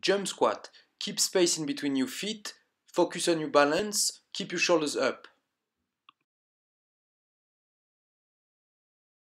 Jump squat. Keep space in between your feet. Focus on your balance. Keep your shoulders up.